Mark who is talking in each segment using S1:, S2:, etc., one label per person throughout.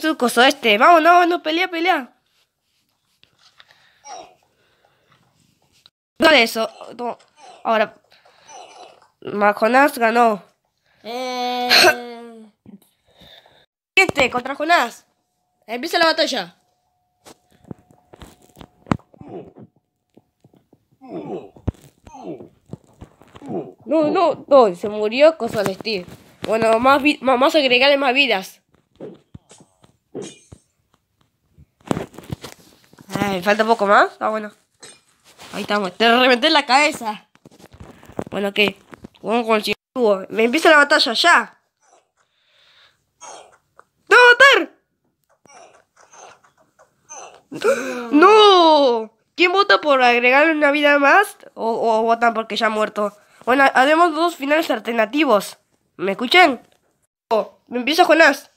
S1: Tu coso este. Vamos, no, no, pelea, pelea. de eso. Ahora. Jonás ganó. Eh. Este contra Jonás. Empieza la batalla. No, no, no, se murió con estilo Bueno, más, más agregarle más vidas. Ay, falta poco más. Ah, bueno. Ahí estamos. Te reventé en la cabeza. Bueno, ¿qué? Vamos con el Me empieza la batalla ya. ¡No, votar! ¡No! ¿Quién vota por agregar una vida más? ¿O, votan porque ya ha muerto? Bueno, haremos dos finales alternativos. ¿Me escuchan? O oh, me empiezo las.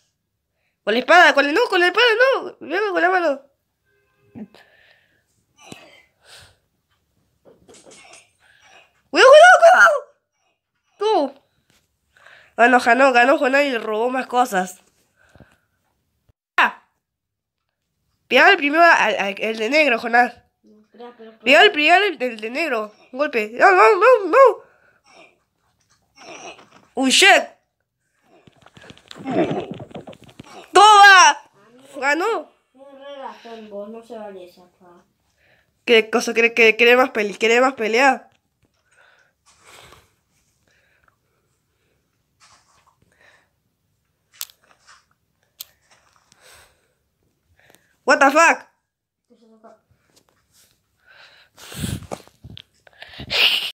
S1: Con la espada, con la... No, con la espada, no. con la mano. Bueno, ah, ganó, ganó Jonás y le robó más cosas. Ah. Pegaba el primero, al, el de negro, Jonás. Pegaba el primero, el, de negro. Un golpe. No, no, no, no. Uy, shit. ¡Toma! Ganó. Gastón, vos no se esa acá. ¿Qué cosa cree que quiere más, pelear? quiere más pelea? What the fuck?